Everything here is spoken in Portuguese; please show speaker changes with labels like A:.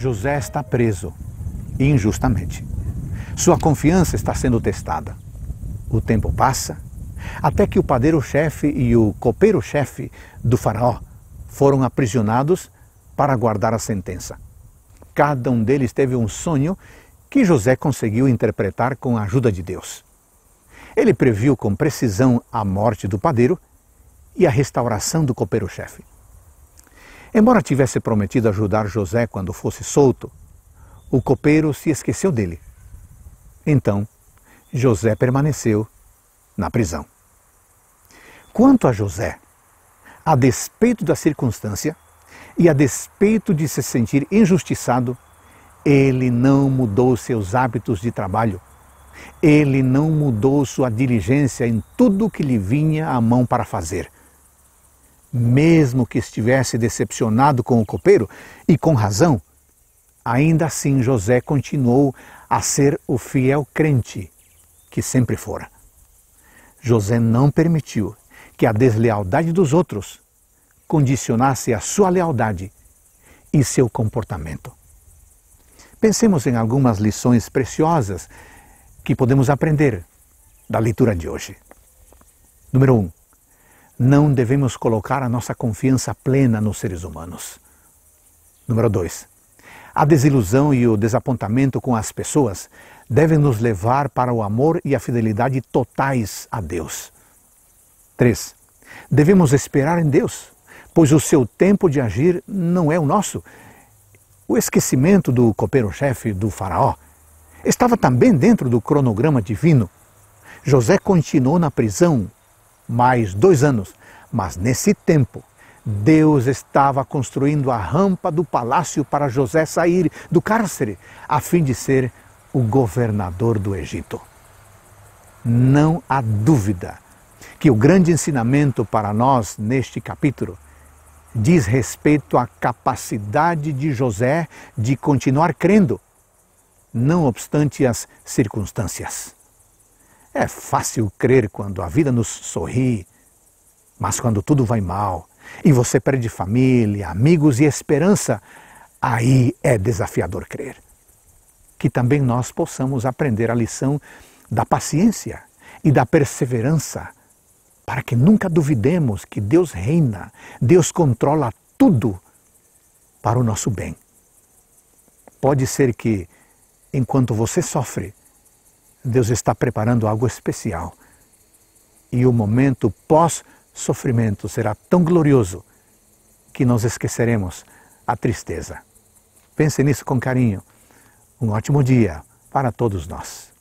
A: José está preso, injustamente. Sua confiança está sendo testada. O tempo passa até que o padeiro-chefe e o copeiro-chefe do Faraó foram aprisionados para guardar a sentença. Cada um deles teve um sonho que José conseguiu interpretar com a ajuda de Deus. Ele previu com precisão a morte do padeiro e a restauração do copeiro-chefe. Embora tivesse prometido ajudar José quando fosse solto, o copeiro se esqueceu dele. Então, José permaneceu na prisão. Quanto a José, a despeito da circunstância e a despeito de se sentir injustiçado, ele não mudou seus hábitos de trabalho. Ele não mudou sua diligência em tudo que lhe vinha à mão para fazer. Mesmo que estivesse decepcionado com o copeiro, e com razão, ainda assim José continuou a ser o fiel crente que sempre fora. José não permitiu que a deslealdade dos outros condicionasse a sua lealdade e seu comportamento. Pensemos em algumas lições preciosas que podemos aprender da leitura de hoje. Número 1. Um, não devemos colocar a nossa confiança plena nos seres humanos. Número 2. A desilusão e o desapontamento com as pessoas devem nos levar para o amor e a fidelidade totais a Deus. 3. Devemos esperar em Deus, pois o seu tempo de agir não é o nosso. O esquecimento do copeiro-chefe do Faraó estava também dentro do cronograma divino. José continuou na prisão mais dois anos. Mas nesse tempo, Deus estava construindo a rampa do palácio para José sair do cárcere, a fim de ser o governador do Egito. Não há dúvida que o grande ensinamento para nós neste capítulo diz respeito à capacidade de José de continuar crendo, não obstante as circunstâncias. É fácil crer quando a vida nos sorri, mas quando tudo vai mal e você perde família, amigos e esperança, aí é desafiador crer. Que também nós possamos aprender a lição da paciência e da perseverança, para que nunca duvidemos que Deus reina, Deus controla tudo para o nosso bem. Pode ser que, enquanto você sofre, Deus está preparando algo especial. E o momento pós-sofrimento será tão glorioso que nós esqueceremos a tristeza. Pense nisso com carinho. Um ótimo dia para todos nós.